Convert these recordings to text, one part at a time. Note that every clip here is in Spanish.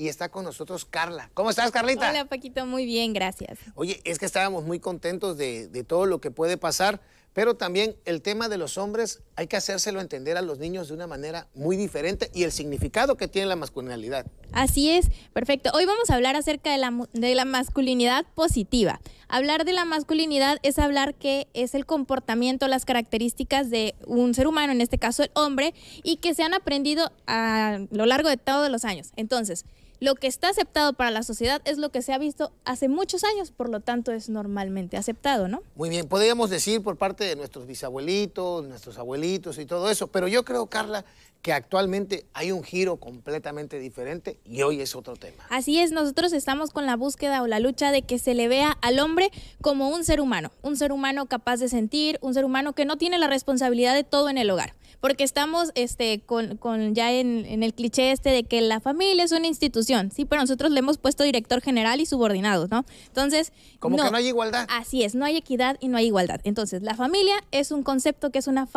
y está con nosotros Carla. ¿Cómo estás, Carlita? Hola, Paquito, muy bien, gracias. Oye, es que estábamos muy contentos de, todo lo que puede pasar, pero también el tema de los hombres hay que hacérselo entender a los niños de una manera muy diferente y el significado que tiene la masculinidad. Así es, perfecto. Hoy vamos a hablar acerca de la, de la masculinidad positiva. Hablar de la masculinidad es hablar que es el comportamiento, las características de un ser humano, en este caso el hombre, y que se han aprendido a lo largo de todos los años. Entonces, lo que está aceptado para la sociedad es lo que se ha visto hace muchos años, por lo tanto es normalmente aceptado, ¿no? Muy bien, podríamos decir por parte de nuestros bisabuelitos, nuestros abuelitos y todo eso, pero yo creo, Carla, que actualmente hay un giro completamente diferente y hoy es otro tema. Así es, nosotros estamos con la búsqueda o la lucha de que se le vea al hombre como un ser humano, un ser humano capaz de sentir, un ser humano que no tiene la responsabilidad de todo en el hogar porque estamos este, con, con ya en, en, el cliché este de que la familia es una institución sí, pero nosotros le hemos puesto director general y subordinados, ¿no? Entonces... Como no, que no hay igualdad. Así es, no hay equidad y no hay igualdad. Entonces, la familia es un concepto que es una,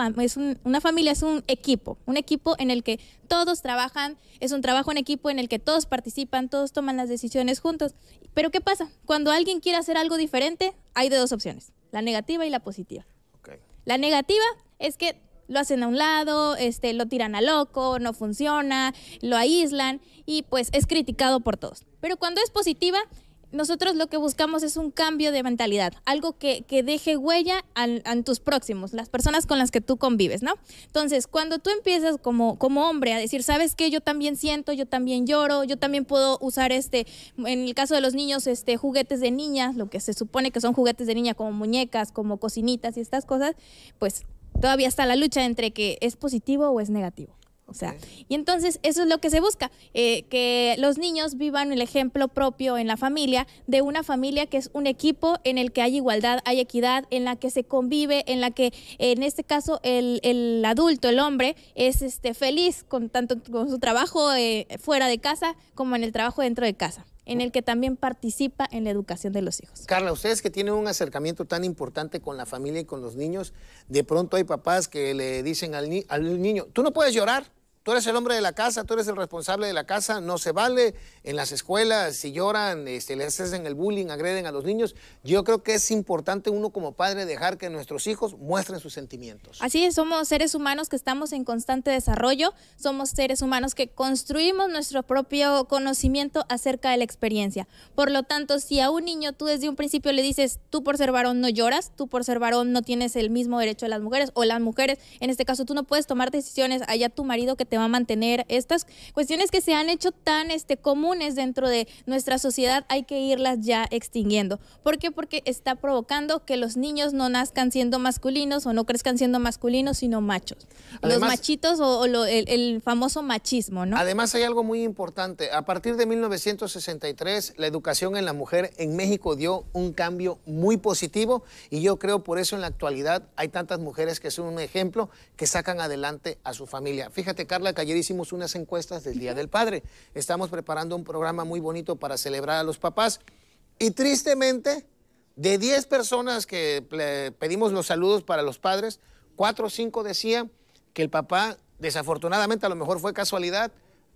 una familia, es un equipo, un equipo en el que todos trabajan, es un trabajo en equipo en el que todos participan, todos toman las decisiones juntos. Pero ¿qué pasa? Cuando alguien quiere hacer algo diferente, hay de dos opciones, la negativa y la positiva. La negativa es que lo hacen a un lado, este, lo tiran a loco, no funciona, lo aíslan y pues es criticado por todos. Pero cuando es positiva, nosotros lo que buscamos es un cambio de mentalidad, algo que, deje huella en tus próximos, las personas con las que tú convives, ¿no? Entonces, cuando tú empiezas como, como hombre a decir, ¿sabes qué? Yo también siento, yo también lloro, yo también puedo usar este, en el caso de los niños, este, juguetes de niña, lo que se supone que son juguetes de niña, como muñecas, como cocinitas y estas cosas, pues todavía está la lucha entre que es positivo o es negativo. O sea, y entonces eso es lo que se busca, eh, que los niños vivan el ejemplo propio en la familia, de una familia que es un equipo en el que hay igualdad, hay equidad, en la que se convive, en la que en este caso el, adulto, el hombre, es este, feliz con tanto con su trabajo eh, fuera de casa como en el trabajo dentro de casa en el que también participa en la educación de los hijos. Carla, ustedes que tienen un acercamiento tan importante con la familia y con los niños, de pronto hay papás que le dicen al, al niño, tú no puedes llorar, Tú eres el hombre de la casa, tú eres el responsable de la casa, no se vale. En las escuelas, si lloran, este, les hacen el bullying, agreden a los niños. Yo creo que es importante uno como padre dejar que nuestros hijos muestren sus sentimientos. Así es, somos seres humanos que estamos en constante desarrollo, somos seres humanos que construimos nuestro propio conocimiento acerca de la experiencia. Por lo tanto, si a un niño tú desde un principio le dices, tú por ser varón no lloras, tú por ser varón no tienes el mismo derecho de las mujeres, o las mujeres, en este caso tú no puedes tomar decisiones, allá tu marido que te va a mantener. Estas cuestiones que se han hecho tan este, comunes dentro de nuestra sociedad hay que irlas ya extinguiendo. ¿Por qué? Porque está provocando que los niños no nazcan siendo masculinos o no crezcan siendo masculinos, sino machos. los machitos o, el, el, famoso machismo, ¿no? Además hay algo muy importante. A partir de 1963, la educación en la mujer en México dio un cambio muy positivo y yo creo por eso en la actualidad hay tantas mujeres que son un ejemplo que sacan adelante a su familia. Fíjate, Carlos que ayer hicimos unas encuestas del Día del Padre. Estamos preparando un programa muy bonito para celebrar a los papás. Y tristemente, de 10 personas que pedimos los saludos para los padres, 4 o 5 decían que el papá, desafortunadamente, a lo mejor fue casualidad,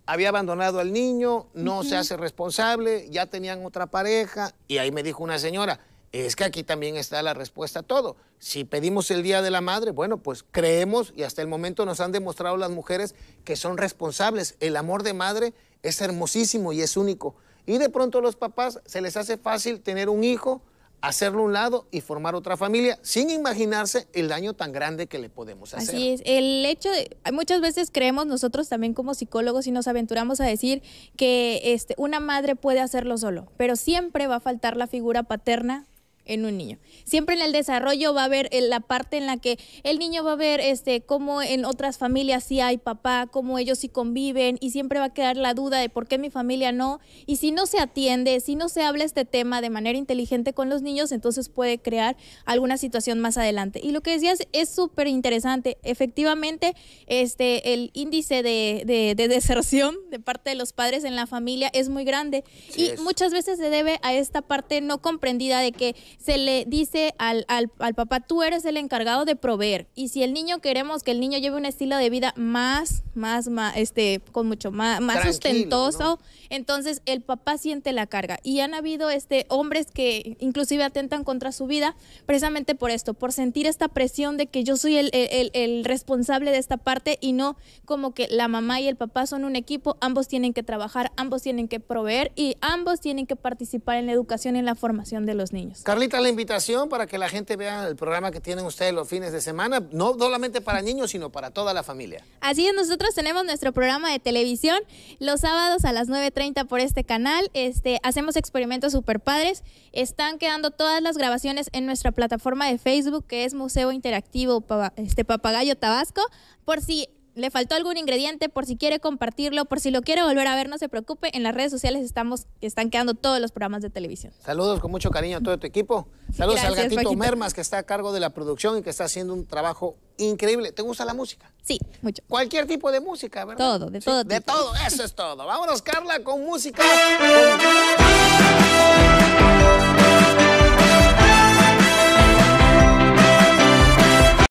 había abandonado al niño, no se hace responsable, ya tenían otra pareja. Y ahí me dijo una señora, es que aquí también está la respuesta a todo. Si pedimos el Día de la Madre, bueno, pues creemos y hasta el momento nos han demostrado las mujeres que son responsables. El amor de madre es hermosísimo y es único. Y de pronto a los papás se les hace fácil tener un hijo, hacerlo a un lado y formar otra familia sin imaginarse el daño tan grande que le podemos hacer. Así es, el hecho de, muchas veces creemos nosotros también como psicólogos y nos aventuramos a decir que este, una madre puede hacerlo solo, pero siempre va a faltar la figura paterna en un niño. Siempre en el desarrollo va a haber eh, la parte en la que el niño va a ver este, cómo en otras familias sí hay papá, cómo ellos sí conviven y siempre va a quedar la duda de por qué mi familia no. Y si no se atiende, si no se habla este tema de manera inteligente con los niños, entonces puede crear alguna situación más adelante. Y lo que decías es súper interesante. Efectivamente, este, el índice de, deserción de parte de los padres en la familia es muy grande y muchas veces se debe a esta parte no comprendida de que se le dice al, al, papá, tú eres el encargado de proveer. Y si el niño queremos que el niño lleve un estilo de vida más, más, más este, con mucho más, más sustentoso, entonces el papá siente la carga. Y han habido este, hombres que inclusive atentan contra su vida precisamente por esto, por sentir esta presión de que yo soy el, el responsable de esta parte y no como que la mamá y el papá son un equipo, ambos tienen que trabajar, ambos tienen que proveer y ambos tienen que participar en la educación y en la formación de los niños. Carly, la invitación para que la gente vea el programa que tienen ustedes los fines de semana, no solamente para niños, sino para toda la familia. Así es, nosotros tenemos nuestro programa de televisión los sábados a las 9.30 por este canal. Este, hacemos experimentos super padres. Están quedando todas las grabaciones en nuestra plataforma de Facebook, que es Museo Interactivo este, Papagayo Tabasco. Por si le faltó algún ingrediente, por si quiere compartirlo, por si lo quiere volver a ver, no se preocupe. En las redes sociales estamos, están quedando todos los programas de televisión. Saludos con mucho cariño a todo tu equipo. Saludos al gatito Mermas, que está a cargo de la producción y que está haciendo un trabajo increíble. ¿Te gusta la música? Sí, mucho. Cualquier tipo de música, ¿verdad? Todo, de todo. de todo, eso es todo. Vámonos, Carla, con música.